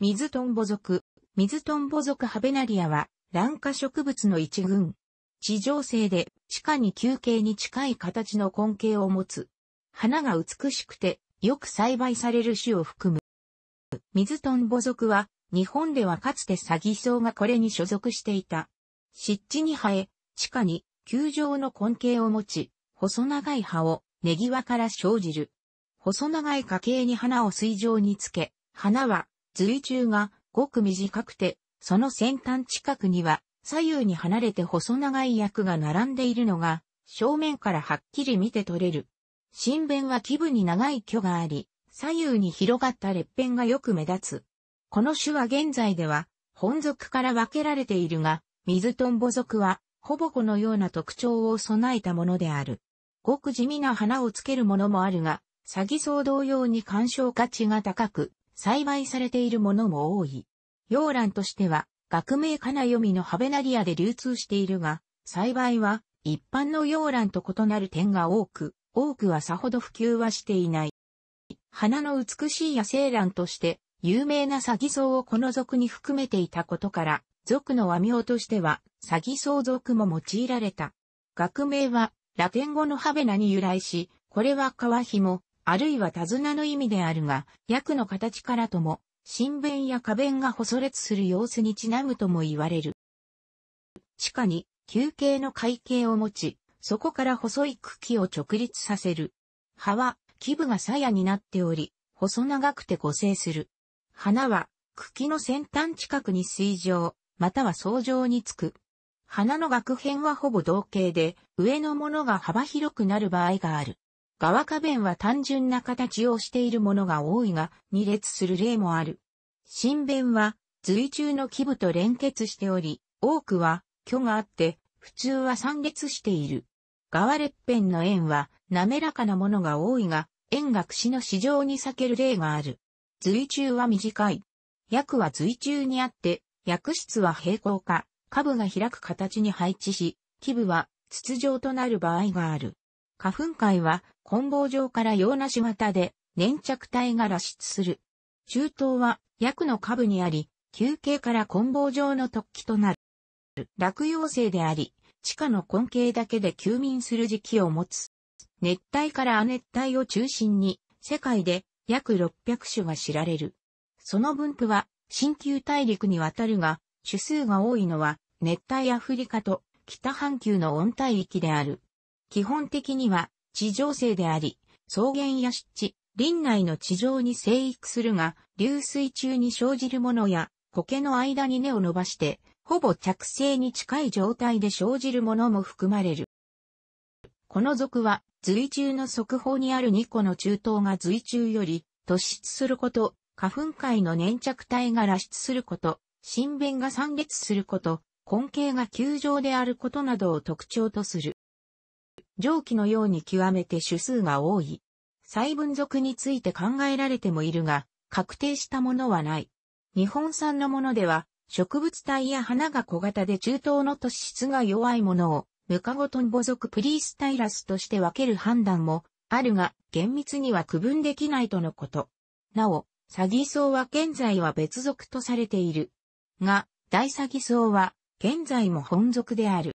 水トンボ属。水トンボ属ハベナリアは、卵化植物の一群。地上生で、地下に球形に近い形の根茎を持つ。花が美しくて、よく栽培される種を含む。水トンボ属は、日本ではかつてサギソウがこれに所属していた。湿地に生え、地下に球状の根茎を持ち、細長い葉を根際から生じる。細長い花茎に花を水上につけ、花は髄中がごく短くて、その先端近くには左右に離れて細長い役が並んでいるのが、正面からはっきり見て取れる。新弁は基部に長い距があり、左右に広がった裂片がよく目立つ。この種は現在では、本属から分けられているが、水トンボ属は、ほぼこのような特徴を備えたものである。ごく地味な花をつけるものもあるが、詐欺草同様に干渉価値が高く、栽培されているものも多い。洋蘭としては、学名かな読みのハベナリアで流通しているが、栽培は一般の洋蘭と異なる点が多く、多くはさほど普及はしていない。花の美しい野生蘭として、有名なサギソウをこの属に含めていたことから、属の和名としては、サギソウ属も用いられた。学名は、ラテン語のハベナに由来し、これは川紐、あるいは手綱の意味であるが、役の形からとも、新弁や花弁が細列する様子にちなむとも言われる。地下に、球形の会計を持ち、そこから細い茎を直立させる。葉は、基部が鞘になっており、細長くて個性する。花は、茎の先端近くに水上、または層状につく。花の額編はほぼ同型で、上のものが幅広くなる場合がある。側花弁は単純な形をしているものが多いが、二列する例もある。新弁は、随中の基部と連結しており、多くは、虚があって、普通は三列している。側列辺の円は、滑らかなものが多いが、円が串の市場に避ける例がある。随中は短い。薬は随中にあって、薬室は平行化、下部が開く形に配置し、基部は筒状となる場合がある。花粉界は、混合状から洋梨型で、粘着体が脱出する。中東は、薬の下部にあり、休憩から混合状の突起となる。落葉性であり、地下の根茎だけで休眠する時期を持つ。熱帯から亜熱帯を中心に、世界で約600種が知られる。その分布は、新旧大陸にわたるが、種数が多いのは、熱帯アフリカと北半球の温帯域である。基本的には地上生であり、草原や湿地、林内の地上に生育するが、流水中に生じるものや、苔の間に根を伸ばして、ほぼ着生に近い状態で生じるものも含まれる。この属は、随中の側方にある2個の中東が随中より突出すること、花粉界の粘着体が脱出すること、新弁が散裂すること、根茎が球状であることなどを特徴とする。上記のように極めて種数が多い。細分属について考えられてもいるが、確定したものはない。日本産のものでは、植物体や花が小型で中等の都市質が弱いものを、ムカゴトンボ属プリースタイラスとして分ける判断もあるが、厳密には区分できないとのこと。なお、サギソウは現在は別属とされている。が、大サギソウは現在も本属である。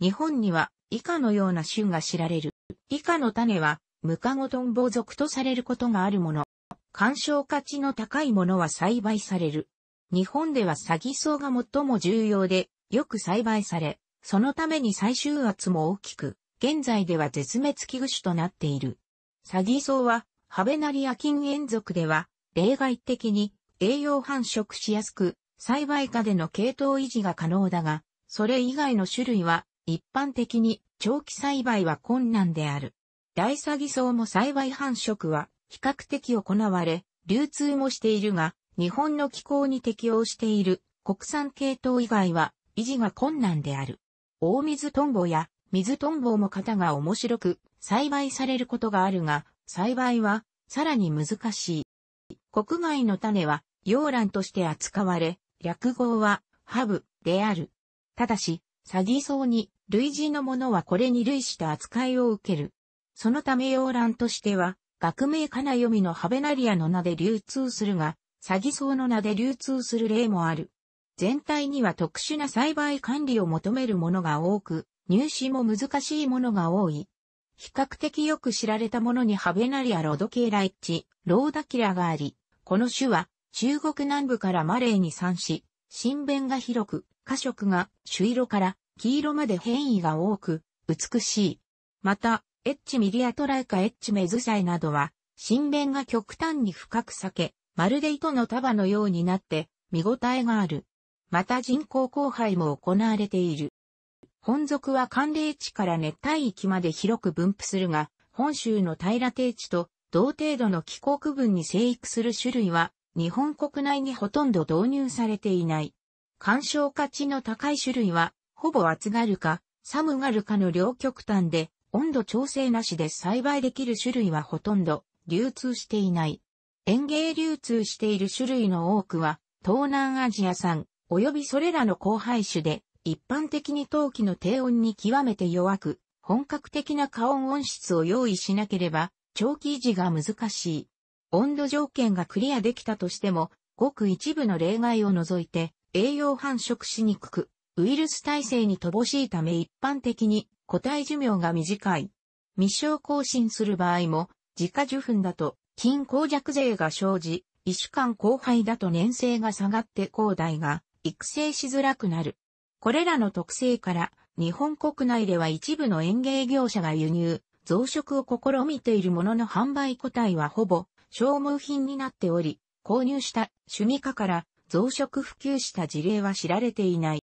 日本には以下のような種が知られる。以下の種は、ムカゴトンボ属とされることがあるもの。干渉価値の高いものは栽培される。日本ではサギソウが最も重要で、よく栽培され、そのために最終圧も大きく、現在では絶滅危惧種となっている。サギソウは、ハベナリア菌塩属では、例外的に栄養繁殖しやすく、栽培下での系統維持が可能だが、それ以外の種類は一般的に長期栽培は困難である。大サギ草も栽培繁殖は比較的行われ、流通もしているが、日本の気候に適応している国産系統以外は維持が困難である。大水トンボや水トンボも型が面白く栽培されることがあるが、栽培はさらに難しい。国外の種は洋卵として扱われ、略語はハブである。ただし、詐欺草に類似のものはこれに類した扱いを受ける。そのため洋蘭としては、学名かな読みのハベナリアの名で流通するが、詐欺層の名で流通する例もある。全体には特殊な栽培管理を求めるものが多く、入試も難しいものが多い。比較的よく知られたものにハベナリアロドケーライッチ、ローダキラがあり、この種は中国南部からマレーに産し、新弁が広く、花色が朱色から黄色まで変異が多く、美しい。また、エッチミリアトライカエッチメズサイなどは、新弁が極端に深く裂け、まるで糸の束のようになって、見応えがある。また人工交配も行われている。本属は寒冷地から熱帯域まで広く分布するが、本州の平定地と同程度の気候区分に生育する種類は、日本国内にほとんど導入されていない。干渉価値の高い種類は、ほぼ暑がるか、寒がるかの両極端で、温度調整なしで栽培できる種類はほとんど流通していない。園芸流通している種類の多くは、東南アジア産、及びそれらの交配種で、一般的に陶器の低温に極めて弱く、本格的な加温温室を用意しなければ、長期維持が難しい。温度条件がクリアできたとしても、ごく一部の例外を除いて、栄養繁殖しにくく、ウイルス耐性に乏しいため一般的に個体寿命が短い。密症更新する場合も、自家受粉だと、筋硬弱勢が生じ、一種間後輩だと粘性が下がって後大が育成しづらくなる。これらの特性から、日本国内では一部の園芸業者が輸入、増殖を試みているものの販売個体はほぼ消耗品になっており、購入した趣味化から増殖普及した事例は知られていない。